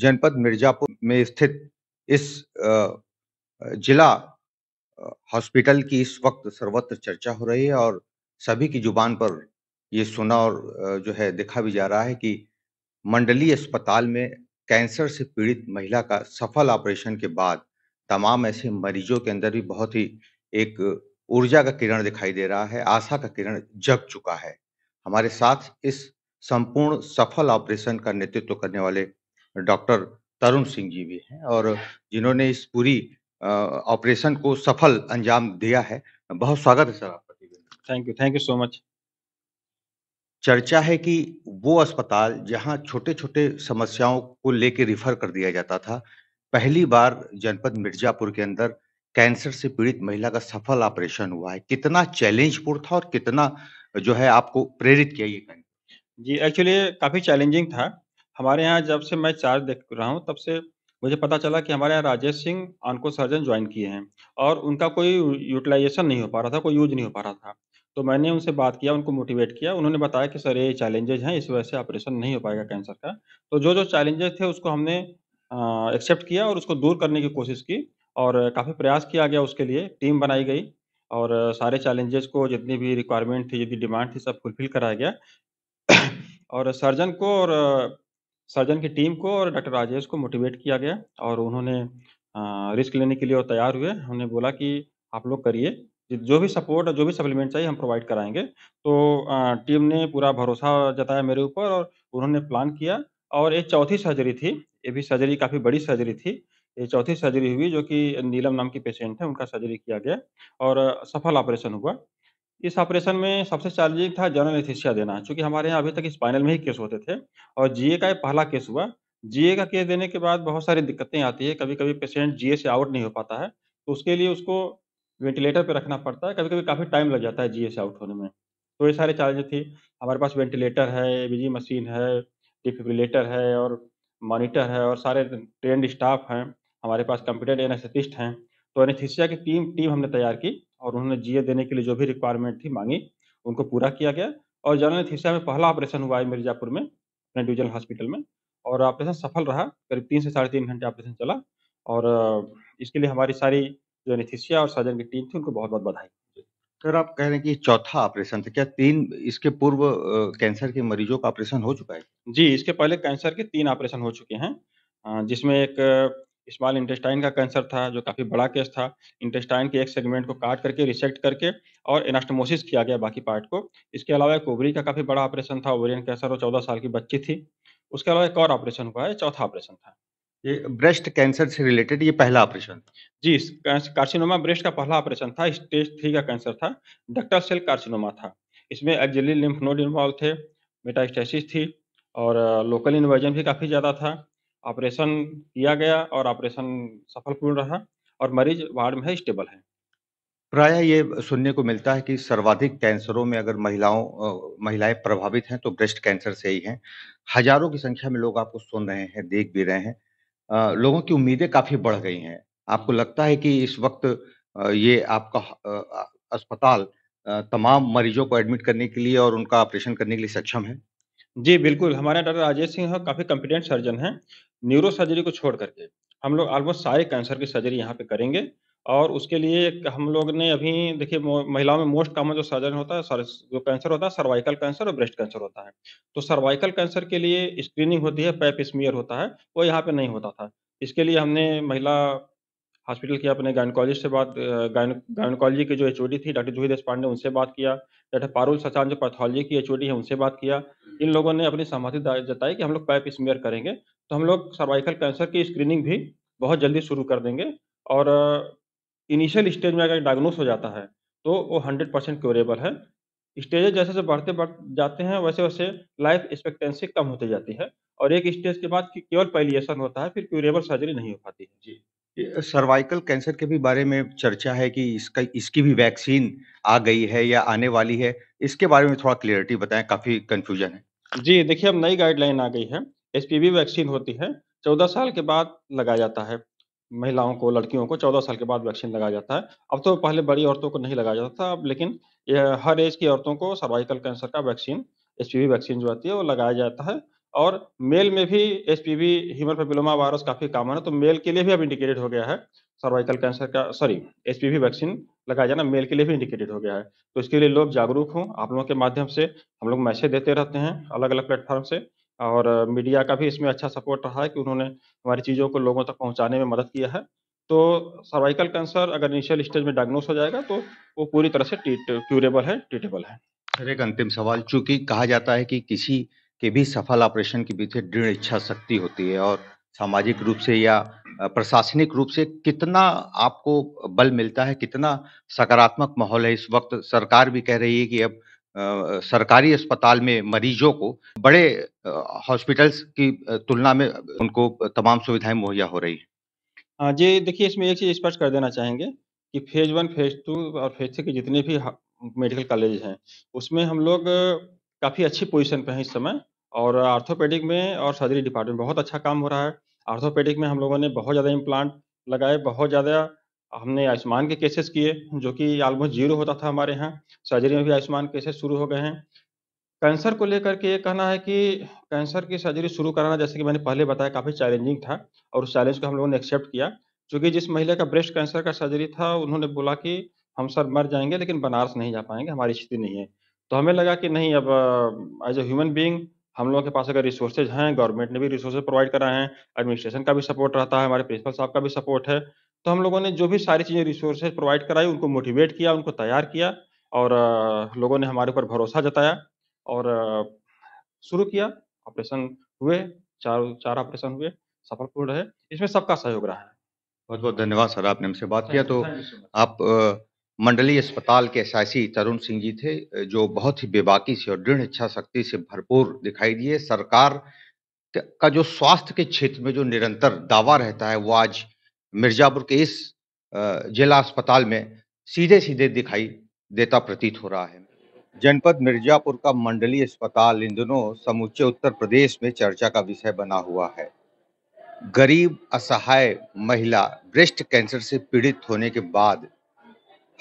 जनपद मिर्जापुर में स्थित इस जिला हॉस्पिटल की इस वक्त सर्वत्र चर्चा हो रही है और सभी की जुबान पर ये सुना और जो है देखा भी जा रहा है कि मंडलीय अस्पताल में कैंसर से पीड़ित महिला का सफल ऑपरेशन के बाद तमाम ऐसे मरीजों के अंदर भी बहुत ही एक ऊर्जा का किरण दिखाई दे रहा है आशा का किरण जग चुका है हमारे साथ इस संपूर्ण सफल ऑपरेशन का नेतृत्व करने वाले डॉक्टर तरुण सिंह जी भी हैं और जिन्होंने इस पूरी ऑपरेशन को सफल अंजाम दिया है बहुत स्वागत है सर आपका thank you thank you so much चर्चा है कि वो अस्पताल जहां छोटे छोटे समस्याओं को लेकर रिफर कर दिया जाता था पहली बार जनपद मिर्जापुर के अंदर कैंसर से पीड़ित महिला का सफल ऑपरेशन हुआ है कितना चैलेंजपूर्ण था और कितना जो है आपको प्रेरित किया ये जी एक्चुअली काफ़ी चैलेंजिंग था हमारे यहाँ जब से मैं चार्ज देख रहा हूँ तब से मुझे पता चला कि हमारे यहाँ Rajesh Singh onco surgeon join किए हैं और उनका कोई यूटिलाइजेशन नहीं हो पा रहा था कोई यूज नहीं हो पा रहा था तो मैंने उनसे बात किया उनको मोटिवेट किया उन्होंने बताया कि सर ये चैलेंजेज हैं इस वजह से ऑपरेशन नहीं हो पाएगा कैंसर का तो जो जो चैलेंजेस थे उसको हमने एक्सेप्ट किया और उसको दूर करने की कोशिश की और काफ़ी प्रयास किया गया उसके लिए टीम बनाई गई और सारे चैलेंजेस को जितनी भी रिक्वायरमेंट थी जितनी डिमांड थी सब फुलफिल कराया गया और सर्जन को और सर्जन की टीम को और डॉक्टर राजेश को मोटिवेट किया गया और उन्होंने रिस्क लेने के लिए वो तैयार हुए हमने बोला कि आप लोग करिए जो भी सपोर्ट और जो भी सप्लीमेंट चाहिए हम प्रोवाइड कराएंगे तो टीम ने पूरा भरोसा जताया मेरे ऊपर और उन्होंने प्लान किया और ये चौथी सर्जरी थी ये भी सर्जरी काफ़ी बड़ी सर्जरी थी ये चौथी सर्जरी हुई जो कि नीलम नाम की पेशेंट है उनका सर्जरी किया गया और सफल ऑपरेशन हुआ इस ऑपरेशन में सबसे चैलेंजिंग था जनरल एथिशिया देना क्योंकि हमारे यहाँ अभी तक स्पाइनल में ही केस होते थे और जीए का पहला केस हुआ जीए का केस देने के बाद बहुत सारी दिक्कतें आती है कभी कभी पेशेंट जीए से आउट नहीं हो पाता है तो उसके लिए उसको वेंटिलेटर पर रखना पड़ता है कभी कभी काफ़ी टाइम लग जाता है जीए से आउट होने में तो ये सारे चैलेंज थी हमारे पास वेंटिलेटर है एबीजी मशीन है डिफिब्रिलेटर है और मॉनिटर है और सारे ट्रेंड स्टाफ हैं हमारे पास कंप्यूटर एनास्थिस्ट हैं तो एनेस्थीसिया की टीम टीम हमने तैयार की और उन्होंने जीए देने के लिए जो भी रिक्वायरमेंट थी मांगी उनको पूरा किया गया और जनरल एनेस्थीसिया में पहला ऑपरेशन हुआ है मिर्जापुर में अपने डिविजनल हॉस्पिटल में और ऑपरेशन सफल रहा करीब तीन से साढ़े तीन घंटे ऑपरेशन चला और इसके लिए हमारी सारी जो एनिथिसिया और सर्जन की टीम थी उनको बहुत बहुत बधाई सर आप कह रहे हैं कि चौथा ऑपरेशन था क्या तीन इसके पूर्व कैंसर के मरीजों का ऑपरेशन हो चुका है जी इसके पहले कैंसर के तीन ऑपरेशन हो चुके हैं जिसमें एक स्मॉल इंटेस्टाइन का कैंसर था जो काफ़ी बड़ा केस था इंटेस्टाइन के एक सेगमेंट को काट करके रिसेक्ट करके और एनास्टोमोसिस किया गया बाकी पार्ट को इसके अलावा एक ओवरी का काफ़ी बड़ा ऑपरेशन था ओवरियन कैंसर और चौदह साल की बच्ची थी उसके अलावा एक और ऑपरेशन हुआ है चौथा ऑपरेशन था ये ब्रेस्ट कैंसर से रिलेटेड ये पहला ऑपरेशन जी कार्सिनोमा ब्रेस्ट का पहला ऑपरेशन था स्टेज थ्री का कैंसर था डक्टर सेल कार्सिनोमा था इसमें एक्जिली लिम्फ नोड इन्वॉल्व थे मेटास्टेसिस थी और लोकल इन्वर्जन भी काफ़ी ज़्यादा था ऑपरेशन किया गया और ऑपरेशन सफलपूर्ण रहा और मरीज वार्ड में है स्टेबल है प्राय ये सुनने को मिलता है कि सर्वाधिक कैंसरों में अगर महिलाओं महिलाएं प्रभावित हैं तो ब्रेस्ट कैंसर से ही हैं हजारों की संख्या में लोग आपको सुन रहे हैं देख भी रहे हैं लोगों की उम्मीदें काफी बढ़ गई हैं आपको लगता है कि इस वक्त ये आपका अस्पताल तमाम मरीजों को एडमिट करने के लिए और उनका ऑपरेशन करने के लिए सक्षम है जी, बिल्कुल, हमारे डॉक्टर राजेश सिंह काफ़ी कॉम्पिटेंट सर्जन है न्यूरो सर्जरी को छोड़ करके हम लोग ऑलमोस्ट सारे कैंसर की सर्जरी यहाँ पे करेंगे और उसके लिए हम लोग ने अभी देखिए महिलाओं में मोस्ट कॉमन जो सर्जन होता है जो कैंसर होता है सर्वाइकल कैंसर और ब्रेस्ट कैंसर होता है। तो सर्वाइकल कैंसर के लिए स्क्रीनिंग होती है, पैप स्मियर होता है, वो यहाँ पे नहीं होता था। इसके लिए हमने महिला हॉस्पिटल की अपने गायनेकोलॉजिस्ट से बात गायनकोलॉजी की जो एचओडी थी डॉक्टर जूही पांडे उनसे बात किया, डॉक्टर पारुल सचान जो पैथोलॉजी की एचओडी है उनसे बात किया। इन लोगों ने अपनी सहमति जताई कि हम लोग पैप स्मेयर करेंगे तो हम लोग सर्वाइकल कैंसर की स्क्रीनिंग भी बहुत जल्दी शुरू कर देंगे और इनिशियल स्टेज में अगर डायग्नोस हो जाता है तो वो हंड्रेड परसेंट क्योरेबल है स्टेज जैसे जैसे बढ़ते बढ़ जाते हैं वैसे वैसे लाइफ एक्सपेक्टेंसी कम होती जाती है और एक स्टेज के बाद केवल पैलिएशन होता है फिर क्यूरेबल सर्जरी नहीं हो पाती है जी सर्वाइकल कैंसर के भी बारे में चर्चा है कि इसका इसकी भी वैक्सीन आ गई है या आने वाली है इसके बारे में थोड़ा क्लियरिटी बताएं काफी कंफ्यूजन है जी देखिए अब नई गाइडलाइन आ गई है एच वैक्सीन होती है चौदह साल के बाद लगाया जाता है महिलाओं को लड़कियों को चौदह साल के बाद वैक्सीन लगाया जाता है अब तो पहले बड़ी औरतों को नहीं लगाया जाता था अब लेकिन हर एज की औरतों को सर्वाइकल कैंसर का वैक्सीन एच वैक्सीन जो आती है वो लगाया जाता है और मेल में भी H P V human papilloma virus काफ़ी कॉमन है तो मेल के लिए भी अब इंडिकेटेड हो गया है सर्वाइकल कैंसर का sorry H P V vaccine लगाया जाना मेल के लिए भी इंडिकेटेड हो गया है तो इसके लिए लोग जागरूक हों आप लोगों के माध्यम से हम लोग मैसेज देते रहते हैं अलग अलग प्लेटफॉर्म से और मीडिया का भी इसमें अच्छा सपोर्ट रहा है कि उन्होंने हमारी चीज़ों को लोगों तक पहुँचाने में मदद किया है तो सर्वाइकल कैंसर अगर इनिशियल स्टेज में डायग्नोस हो जाएगा तो वो पूरी तरह से ट्रीट क्यूरेबल है ट्रीटेबल है सर एक अंतिम सवाल चूंकि कहा जाता है कि किसी के भी सफल ऑपरेशन के पीछे दृढ़ इच्छा शक्ति होती है और सामाजिक रूप से या प्रशासनिक रूप से कितना आपको बल मिलता है कितना सकारात्मक माहौल है इस वक्त सरकार भी कह रही है कि अब सरकारी अस्पताल में मरीजों को बड़े हॉस्पिटल्स की तुलना में उनको तमाम सुविधाएं मुहैया हो रही है हाँ जी देखिए इसमें एक चीज स्पष्ट कर देना चाहेंगे कि फेज वन फेज टू और फेज थ्री के जितने भी मेडिकल कॉलेज हैं उसमें हम लोग काफ़ी अच्छी पोजीशन पे हैं इस समय और आर्थोपेडिक में और सर्जरी डिपार्टमेंट बहुत अच्छा काम हो रहा है। आर्थोपेडिक में हम लोगों ने बहुत ज़्यादा इम्प्लांट लगाए, बहुत ज़्यादा हमने आयुष्मान के केसेस किए, जो कि ऑलमोस्ट ज़ीरो होता था हमारे यहाँ। सर्जरी में भी आयुष्मान केसेस शुरू हो गए हैं। कैंसर को लेकर के ये कहना है कि कैंसर की सर्जरी शुरू कराना जैसे कि मैंने पहले बताया काफ़ी चैलेंजिंग था और उस चैलेंज को हम लोगों ने एक्सेप्ट किया। क्योंकि जिस महिला का ब्रेस्ट कैंसर का सर्जरी था, उन्होंने बोला कि हम सर मर जाएंगे लेकिन बनारस नहीं जा पाएंगे हमारी स्थिति नहीं है। तो हमें लगा कि नहीं अब एज़ अ ह्यूमन बींग हम लोगों के पास अगर रिसोर्सेज हैं गवर्नमेंट ने भी रिसोर्सेज प्रोवाइड कराए हैं एडमिनिस्ट्रेशन का भी सपोर्ट रहता है हमारे प्रिंसिपल साहब का भी सपोर्ट है तो हम लोगों ने जो भी सारी चीज़ें रिसोर्सेज प्रोवाइड कराई उनको मोटिवेट किया उनको तैयार किया और लोगों ने हमारे ऊपर भरोसा जताया और शुरू किया ऑपरेशन हुए चार चार ऑपरेशन हुए सफलपूर्ण रहे इसमें सबका सहयोग रहा है बहुत बहुत धन्यवाद सर आपने हमसे बात किया तो आप मंडली अस्पताल के एसआईसी तरुण सिंह जी थे जो बहुत ही बेबाकी से और दृढ़ इच्छा शक्ति से भरपूर दिखाई दिए सरकार का जो स्वास्थ्य के क्षेत्र में जो निरंतर दावा रहता है वो आज मिर्जापुर के इस जिला अस्पताल में सीधे सीधे दिखाई देता प्रतीत हो रहा है जनपद मिर्जापुर का मंडलीय अस्पताल इन दिनों समूचे उत्तर प्रदेश में चर्चा का विषय बना हुआ है गरीब असहाय महिला ब्रेस्ट कैंसर से पीड़ित होने के बाद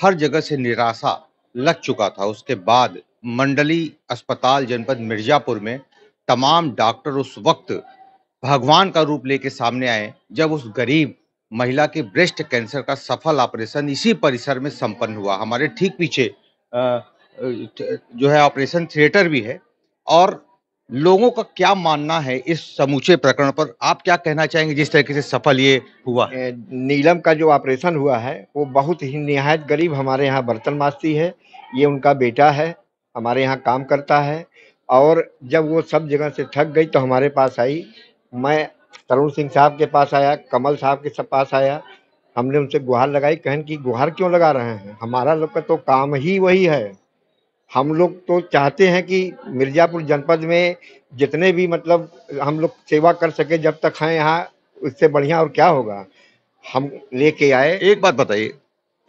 हर जगह से निराशा लग चुका था उसके बाद मंडली अस्पताल जनपद मिर्जापुर में तमाम डॉक्टर उस वक्त भगवान का रूप लेके सामने आए जब उस गरीब महिला के ब्रेस्ट कैंसर का सफल ऑपरेशन इसी परिसर में संपन्न हुआ हमारे ठीक पीछे जो है ऑपरेशन थिएटर भी है और लोगों का क्या मानना है इस समूचे प्रकरण पर आप क्या कहना चाहेंगे जिस तरीके से सफल ये हुआ नीलम का जो ऑपरेशन हुआ है वो बहुत ही नहायत गरीब हमारे यहाँ बर्तन मास्ती है ये उनका बेटा है हमारे यहाँ काम करता है और जब वो सब जगह से थक गई तो हमारे पास आई मैं तरुण सिंह साहब के पास आया कमल साहब के सब पास आया हमने उनसे गुहार लगाई कहन की गुहार क्यों लगा रहे हैं हमारा लोग का तो काम ही वही है हम लोग तो चाहते हैं कि मिर्ज़ापुर जनपद में जितने भी मतलब हम लोग सेवा कर सके जब तक हैं यहाँ उससे बढ़िया और क्या होगा हम लेके आए एक बात बताइए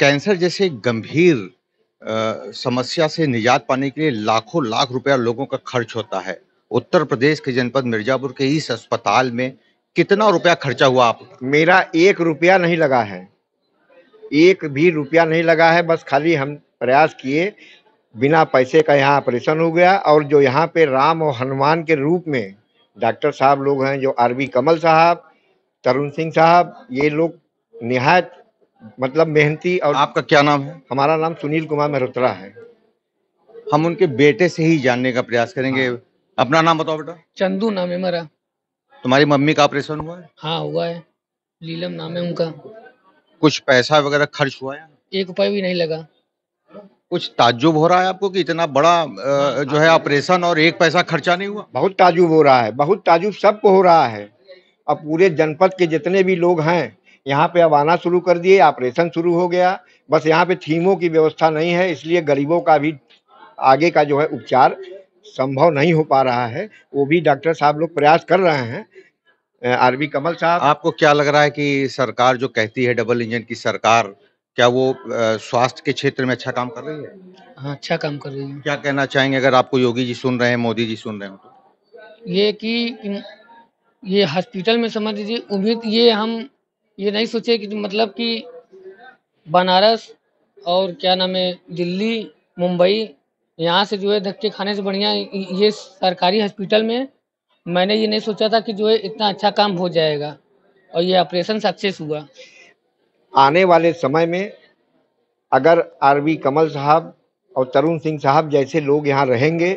कैंसर जैसे गंभीर आ, समस्या से निजात पाने के लिए लाखों लाख रुपया लोगों का खर्च होता है उत्तर प्रदेश के जनपद मिर्जापुर के इस अस्पताल में कितना रुपया खर्चा हुआ आप मेरा एक रुपया नहीं लगा है एक भी रुपया नहीं लगा है बस खाली हम प्रयास किए बिना पैसे का यहाँ ऑपरेशन हो गया और जो यहाँ पे राम और हनुमान के रूप में डॉक्टर साहब लोग हैं जो आरबी कमल साहब तरुण सिंह साहब ये लोग निहायत मतलब मेहनती और आपका क्या नाम है हमारा नाम सुनील कुमार मेहरोत्रा है हम उनके बेटे से ही जानने का प्रयास करेंगे हाँ। अपना नाम बताओ बेटा चंदू नाम है मेरा तुम्हारी मम्मी का ऑपरेशन हुआ है हाँ हुआ है लीलम नाम है उनका कुछ पैसा वगैरह खर्च हुआ है एक रुपये भी नहीं लगा कुछ ताजुब हो रहा है आपको कि इतना बड़ा हाँ, जो है हाँ। ऑपरेशन और एक पैसा खर्चा नहीं हुआ बहुत ताजुब हो रहा है बहुत ताजुब सबको हो रहा है अब पूरे जनपद के जितने भी लोग हैं यहाँ पे अब आना शुरू कर दिए ऑपरेशन शुरू हो गया बस यहाँ पे थीमों की व्यवस्था नहीं है इसलिए गरीबों का भी आगे का जो है उपचार संभव नहीं हो पा रहा है वो भी डॉक्टर साहब लोग प्रयास कर रहे हैं आरबी कमल साहब आपको क्या लग रहा है कि सरकार जो कहती है डबल इंजन की सरकार क्या वो स्वास्थ्य के क्षेत्र में अच्छा काम कर रही है हाँ अच्छा काम कर रही है क्या कहना चाहेंगे अगर आपको योगी जी सुन रहे हैं मोदी जी सुन रहे हो तो ये कि ये हॉस्पिटल में समझ लीजिए उम्मीद ये हम ये नहीं सोचे कि मतलब कि बनारस और क्या नाम है दिल्ली मुंबई यहाँ से जो है धक्के खाने से बढ़िया ये सरकारी हॉस्पिटल में मैंने ये नहीं सोचा था कि जो है इतना अच्छा काम हो जाएगा और ये ऑपरेशन सक्सेस हुआ आने वाले समय में अगर आरवी कमल साहब और तरुण सिंह साहब जैसे लोग यहाँ रहेंगे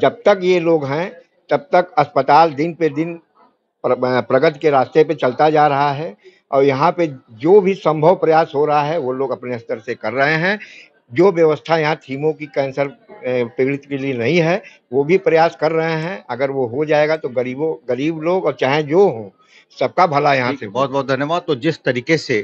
जब तक ये लोग हैं तब तक अस्पताल दिन पे दिन प्रगति के रास्ते पे चलता जा रहा है और यहाँ पे जो भी संभव प्रयास हो रहा है वो लोग अपने स्तर से कर रहे हैं जो व्यवस्था यहाँ थीमों की कैंसर पीड़ित के लिए नहीं है वो भी प्रयास कर रहे हैं अगर वो हो जाएगा तो गरीबों गरीब लोग और चाहे जो हो सबका भला यहाँ से बहुत बहुत धन्यवाद तो जिस तरीके से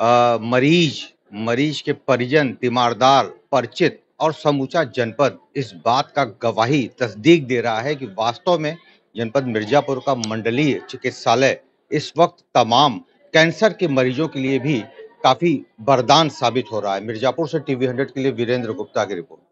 आ, मरीज मरीज के परिजन तीमारदार परिचित और समूचा जनपद इस बात का गवाही तस्दीक दे रहा है कि वास्तव में जनपद मिर्जापुर का मंडलीय चिकित्सालय इस वक्त तमाम कैंसर के मरीजों के लिए भी काफी वरदान साबित हो रहा है मिर्जापुर से टीवी हंड्रेड के लिए वीरेंद्र गुप्ता की रिपोर्ट